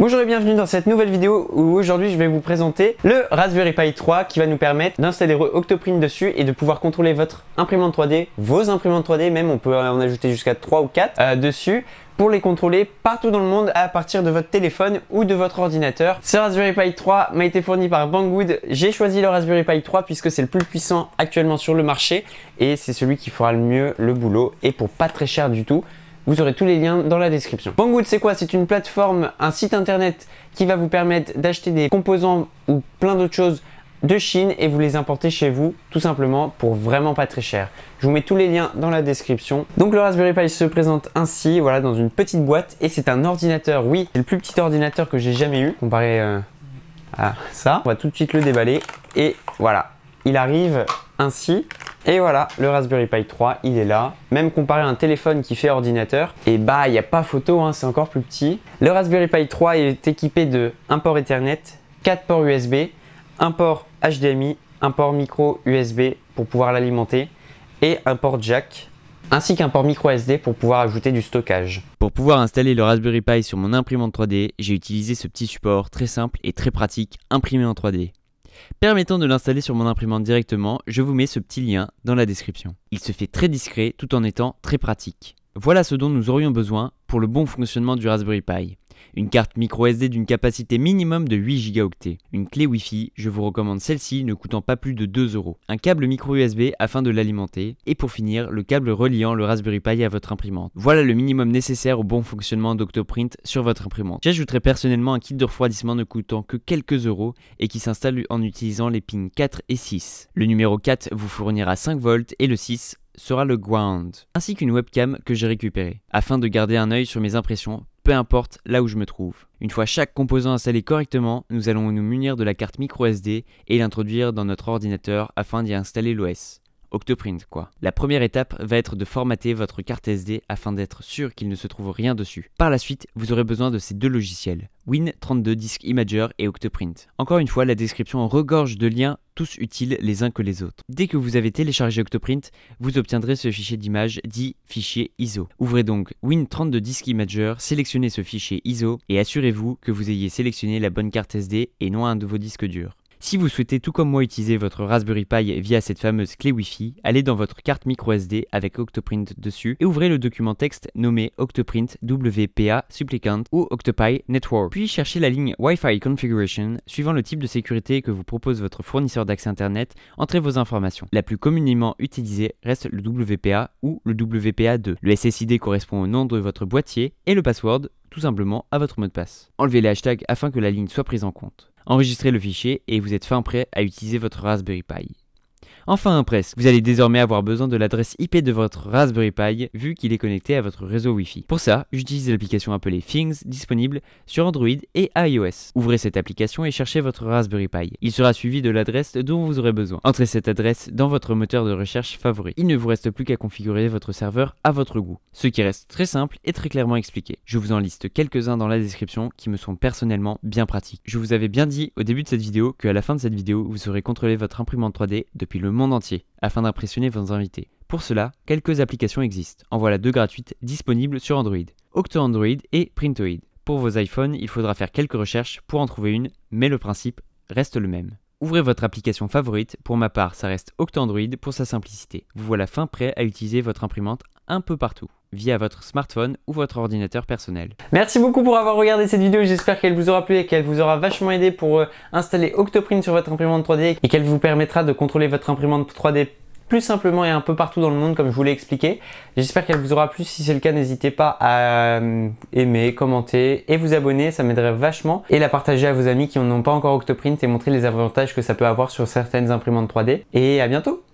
Bonjour et bienvenue dans cette nouvelle vidéo où aujourd'hui je vais vous présenter le Raspberry Pi 3 qui va nous permettre d'installer Octoprint dessus et de pouvoir contrôler votre imprimante 3D, vos imprimantes 3D, même on peut en ajouter jusqu'à 3 ou 4 euh, dessus pour les contrôler partout dans le monde à partir de votre téléphone ou de votre ordinateur. Ce Raspberry Pi 3 m'a été fourni par Banggood. J'ai choisi le Raspberry Pi 3 puisque c'est le plus puissant actuellement sur le marché et c'est celui qui fera le mieux le boulot et pour pas très cher du tout. Vous aurez tous les liens dans la description. Banggood, c'est quoi C'est une plateforme, un site internet qui va vous permettre d'acheter des composants ou plein d'autres choses de Chine et vous les importer chez vous tout simplement pour vraiment pas très cher. Je vous mets tous les liens dans la description. Donc le Raspberry Pi se présente ainsi, voilà, dans une petite boîte et c'est un ordinateur, oui, c'est le plus petit ordinateur que j'ai jamais eu comparé euh, à ça. On va tout de suite le déballer et voilà, il arrive ainsi. Et voilà, le Raspberry Pi 3, il est là. Même comparé à un téléphone qui fait ordinateur, et bah, il n'y a pas photo, hein, c'est encore plus petit. Le Raspberry Pi 3 est équipé de un port Ethernet, 4 ports USB, un port HDMI, un port micro USB pour pouvoir l'alimenter, et un port jack ainsi qu'un port micro SD pour pouvoir ajouter du stockage. Pour pouvoir installer le Raspberry Pi sur mon imprimante 3D, j'ai utilisé ce petit support très simple et très pratique imprimé en 3D permettant de l'installer sur mon imprimante directement, je vous mets ce petit lien dans la description. Il se fait très discret tout en étant très pratique. Voilà ce dont nous aurions besoin pour le bon fonctionnement du Raspberry Pi. Une carte micro SD d'une capacité minimum de 8 Go. Une clé Wi-Fi, je vous recommande celle-ci ne coûtant pas plus de 2 euros. Un câble micro USB afin de l'alimenter. Et pour finir, le câble reliant le Raspberry Pi à votre imprimante. Voilà le minimum nécessaire au bon fonctionnement d'Octoprint sur votre imprimante. J'ajouterai personnellement un kit de refroidissement ne coûtant que quelques euros et qui s'installe en utilisant les pins 4 et 6. Le numéro 4 vous fournira 5 volts et le 6 sera le ground, ainsi qu'une webcam que j'ai récupérée, afin de garder un œil sur mes impressions peu importe là où je me trouve. Une fois chaque composant installé correctement, nous allons nous munir de la carte micro SD et l'introduire dans notre ordinateur afin d'y installer l'OS. Octoprint quoi. La première étape va être de formater votre carte SD afin d'être sûr qu'il ne se trouve rien dessus. Par la suite, vous aurez besoin de ces deux logiciels, Win32 Disk Imager et Octoprint. Encore une fois, la description regorge de liens tous utiles les uns que les autres. Dès que vous avez téléchargé Octoprint, vous obtiendrez ce fichier d'image dit fichier ISO. Ouvrez donc Win32 Disk Imager, sélectionnez ce fichier ISO et assurez-vous que vous ayez sélectionné la bonne carte SD et non un de vos disques durs. Si vous souhaitez tout comme moi utiliser votre Raspberry Pi via cette fameuse clé Wi-Fi, allez dans votre carte micro SD avec Octoprint dessus et ouvrez le document texte nommé Octoprint WPA Supplicant ou Octopi Network. Puis cherchez la ligne Wi-Fi Configuration suivant le type de sécurité que vous propose votre fournisseur d'accès internet, entrez vos informations. La plus communément utilisée reste le WPA ou le WPA2. Le SSID correspond au nom de votre boîtier et le password tout simplement à votre mot de passe. Enlevez les hashtags afin que la ligne soit prise en compte enregistrez le fichier et vous êtes fin prêt à utiliser votre Raspberry Pi. Enfin presque, vous allez désormais avoir besoin de l'adresse IP de votre Raspberry Pi vu qu'il est connecté à votre réseau Wi-Fi. Pour ça, j'utilise l'application appelée Things disponible sur Android et iOS. Ouvrez cette application et cherchez votre Raspberry Pi. Il sera suivi de l'adresse dont vous aurez besoin. Entrez cette adresse dans votre moteur de recherche favori. Il ne vous reste plus qu'à configurer votre serveur à votre goût, ce qui reste très simple et très clairement expliqué. Je vous en liste quelques-uns dans la description qui me sont personnellement bien pratiques. Je vous avais bien dit au début de cette vidéo qu'à la fin de cette vidéo, vous saurez contrôler votre imprimante 3D depuis le monde entier, afin d'impressionner vos invités. Pour cela, quelques applications existent. En voilà deux gratuites disponibles sur Android, OctoAndroid et Printoid. Pour vos iPhones, il faudra faire quelques recherches pour en trouver une, mais le principe reste le même. Ouvrez votre application favorite, pour ma part ça reste OctoAndroid pour sa simplicité. Vous voilà fin prêt à utiliser votre imprimante un peu partout via votre smartphone ou votre ordinateur personnel. Merci beaucoup pour avoir regardé cette vidéo, j'espère qu'elle vous aura plu et qu'elle vous aura vachement aidé pour euh, installer Octoprint sur votre imprimante 3D et qu'elle vous permettra de contrôler votre imprimante 3D plus simplement et un peu partout dans le monde comme je vous l'ai expliqué. J'espère qu'elle vous aura plu, si c'est le cas n'hésitez pas à euh, aimer, commenter et vous abonner, ça m'aiderait vachement et la partager à vos amis qui n'ont pas encore Octoprint et montrer les avantages que ça peut avoir sur certaines imprimantes 3D et à bientôt